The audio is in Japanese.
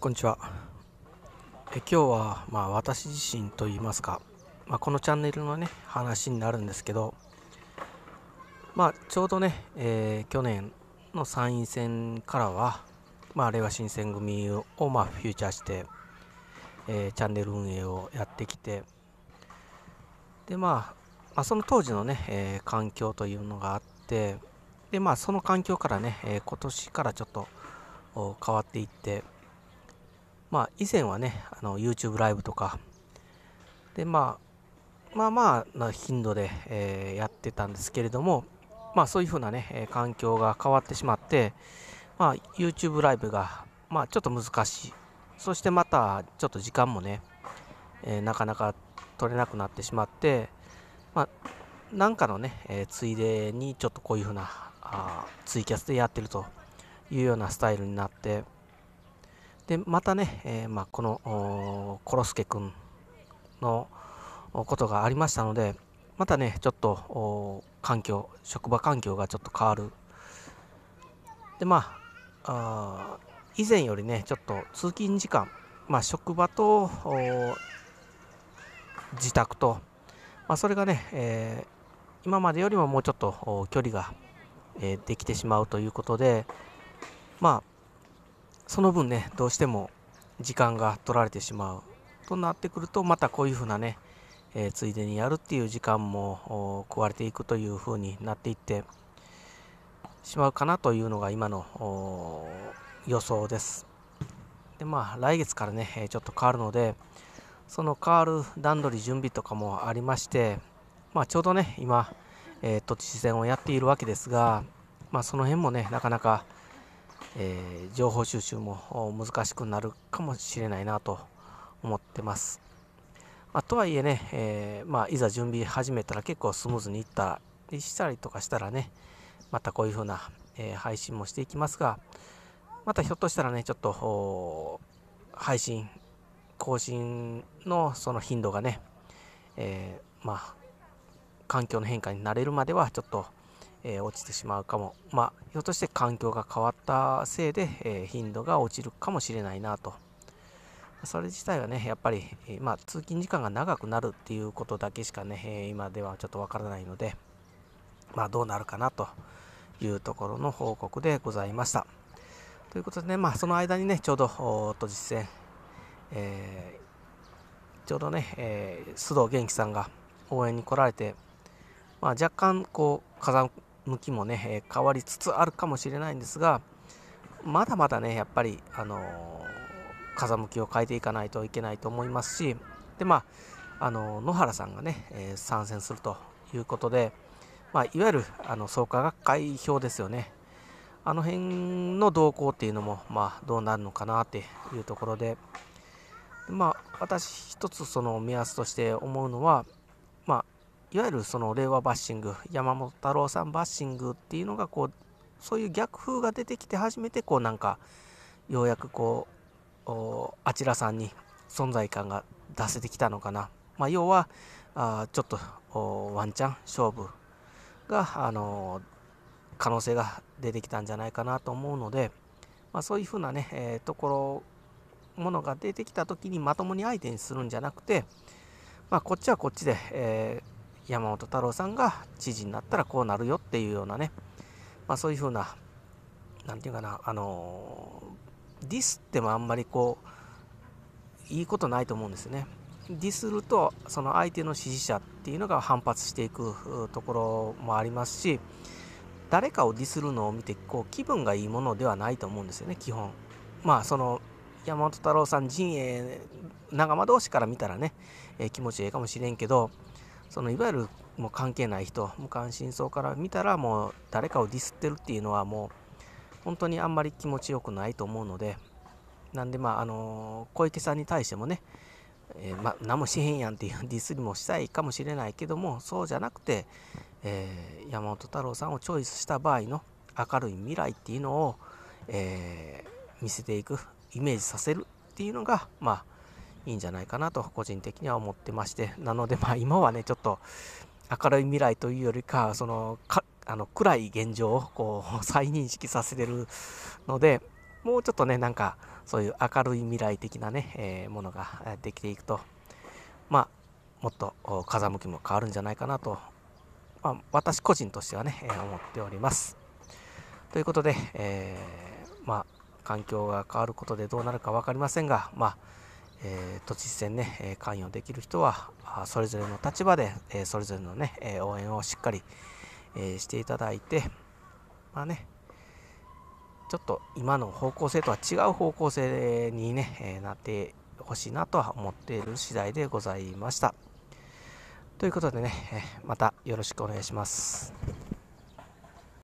こんにちはえ今日はまあ私自身といいますか、まあ、このチャンネルのね話になるんですけどまあちょうどね、えー、去年の参院選からはまあれ新選組をまあフューチャーして、えー、チャンネル運営をやってきてでまあ、まあ、その当時のね、えー、環境というのがあってでまあその環境からね、え今年からちょっと変わっていってまあ、以前はね、あの、YouTube ライブとか、で、まあ、まあまあな頻度で、えー、やってたんですけれども、まあそういうふうなね、環境が変わってしまって、まあ YouTube ライブが、まあちょっと難しい。そしてまたちょっと時間もね、えー、なかなか取れなくなってしまって、まあ、なんかのね、えー、ついでにちょっとこういうふうなあツイキャスでやってるというようなスタイルになって、でまたね、えー、まあ、このコロスケ君のことがありましたのでまたねちょっと環境職場環境がちょっと変わるでまあ以前よりねちょっと通勤時間、まあ、職場と自宅と、まあ、それがね、えー、今までよりももうちょっと距離が、えできてしまうということでまあその分ねどうしても時間が取られてしまうとなってくるとまたこういうふうなね、えー、ついでにやるっていう時間も食われていくというふうになっていってしまうかなというのが今の予想です。でまあ来月からねちょっと変わるのでその変わる段取り準備とかもありまして、まあ、ちょうどね今、えー、都知事選をやっているわけですが、まあ、その辺もねなかなかえー、情報収集も難しくなるかもしれないなと思ってます。まあ、とはいえね、えー、まあ、いざ準備始めたら結構スムーズにいったりしたりとかしたらね、またこういう風な、えー、配信もしていきますが、またひょっとしたらね、ちょっと配信、更新のその頻度がね、えまあ、環境の変化に慣れるまではちょっとえ落ちてしまうかも、まあ、ひょっとして環境が変わったせいで、え頻度が落ちるかもしれないなと。それ自体はね、やっぱり、まあ、通勤時間が長くなるっていうことだけしかね、今ではちょっとわからないので、まあ、どうなるかなというところの報告でございました。ということでね、まあ、その間にね、ちょうど、都知事選、えー、ちょうどね、えー、須藤元気さんが応援に来られて、まあ、若干こう風向きもね、変わりつつあるかもしれないんですが、まだまだね、やっぱり、あの風向きを変えていかないといけないと思いますし、で、まあ、あの野原さんがね、え参戦するということで、まあ、いわゆるあの創価学会票ですよね。あの辺の動向っていうのも、まあ、どうなるのかなっていうところで、まあ、私一つその目安として思うのは、いわゆるその令和バッシング山本太郎さんバッシングっていうのがこうそういう逆風が出てきて初めてこうなんかようやくこうあちらさんに存在感が出せてきたのかな、まあ、要はあちょっとワンチャン勝負が、あのー、可能性が出てきたんじゃないかなと思うので、まあ、そういうふうなね、えー、ところものが出てきた時にまともに相手にするんじゃなくて、まあ、こっちはこっちで、えー山本太郎さんが知事になったらこうなるよっていうようなね、まあ、そういうふうな何て言うかなあのディスってもあんまりこういいことないと思うんですよね。ディスるとその相手の支持者っていうのが反発していくところもありますし誰かをディスるのを見てこう気分がいいものではないと思うんですよね基本。まあその山本太郎さん陣営仲間同士から見たらね、えー、気持ちいいかもしれんけどそのいわゆるもう関係ない人無関心そうから見たらもう誰かをディスってるっていうのはもう本当にあんまり気持ちよくないと思うのでなんでまああの小池さんに対してもね、えー、ま、何もしへんやんっていう ディスりもしたいかもしれないけどもそうじゃなくて、えー、山本太郎さんをチョイスした場合の明るい未来っていうのを、えー、見せていくイメージさせるっていうのがまあいいんじゃないかなと個人的には思ってましてなのでまあ今はねちょっと明るい未来というよりかそのかあの暗い現状をこう 再認識させれるのでもうちょっとねなんかそういう明るい未来的なね、えー、ものができていくとまあもっと風向きも変わるんじゃないかなと、まあ、私個人としてはね、えー、思っております。ということで、えー、まあ環境が変わることでどうなるか分かりませんがまあえー、都知事選ね、え関与できる人はそれぞれの立場で、えそれぞれのね、え応援をしっかり、えしていただいてまあねちょっと今の方向性とは違う方向性にね、えなってほしいなとは思っている次第でございました。ということでね、またよろしくお願いします。